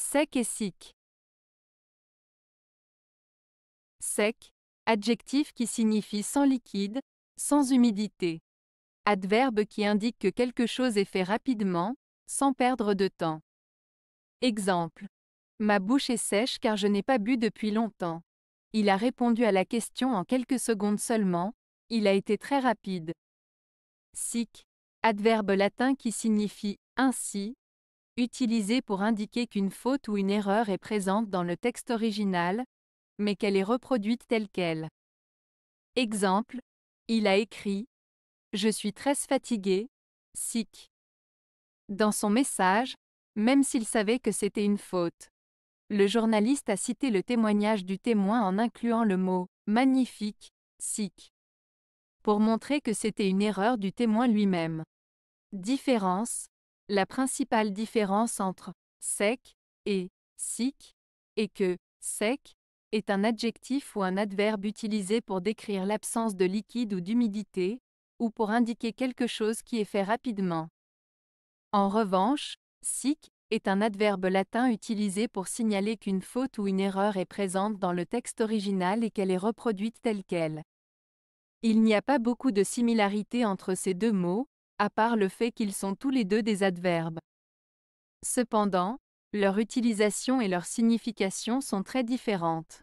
Sec et sic. Sec, adjectif qui signifie sans liquide, sans humidité. Adverbe qui indique que quelque chose est fait rapidement, sans perdre de temps. Exemple. Ma bouche est sèche car je n'ai pas bu depuis longtemps. Il a répondu à la question en quelques secondes seulement, il a été très rapide. Sic, adverbe latin qui signifie ainsi, utilisé pour indiquer qu'une faute ou une erreur est présente dans le texte original, mais qu'elle est reproduite telle qu'elle. Exemple, il a écrit ⁇ Je suis très fatigué, sick ⁇ dans son message, même s'il savait que c'était une faute. Le journaliste a cité le témoignage du témoin en incluant le mot ⁇ magnifique, sick ⁇ pour montrer que c'était une erreur du témoin lui-même. Différence, la principale différence entre sec et sic » est que sec est un adjectif ou un adverbe utilisé pour décrire l'absence de liquide ou d'humidité, ou pour indiquer quelque chose qui est fait rapidement. En revanche, sic est un adverbe latin utilisé pour signaler qu'une faute ou une erreur est présente dans le texte original et qu'elle est reproduite telle qu'elle. Il n'y a pas beaucoup de similarité entre ces deux mots, à part le fait qu'ils sont tous les deux des adverbes. Cependant, leur utilisation et leur signification sont très différentes.